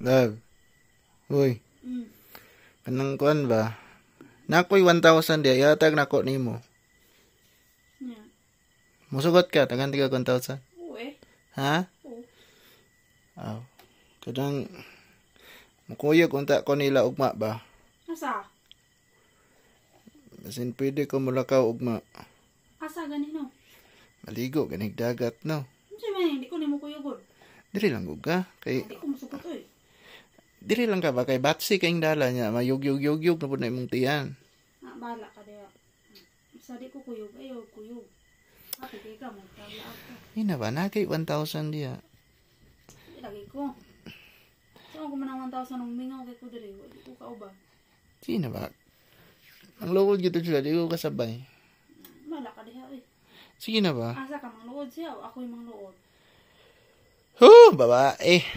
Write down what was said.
Love. Uy. Mm. Anong kuan ba? Nakoy 1,000 di. Yatag nako ni mo. Yeah. Musugot ka. Tagan tiga 1,000. Uwe. Ha? Oo. Oh. Kadang Mukuya kung ta ko nila ugma ba? Asa? Masin pwede ko mulakaw ugma. Asa ganino? Maligo, ganig dagat no. Hindi man, hindi ko ni mukuyagod. Dili lang guga. Kay... Hindi ko musugot eh. Diri lang ka ba kay Batsi kay dala niya, mayugyog-yugyog na po na imong tiyan. Na ah, bala ka diya. Sa di ko kuyog, ayo kuyog. Kapit ah, ka mo, tabla ako. Ina ba, na kay 1,000 diya. Lagi ko. Saan ko man 1,000 nung mingaw kay ko diri, ko ka uban. Sina ba? Ang lukod gito sila, di ko kasabay. Bala ka diya eh. Sige na ba? Asa ka mang luod siya ako yung mang luod? Huh, babae. Eh.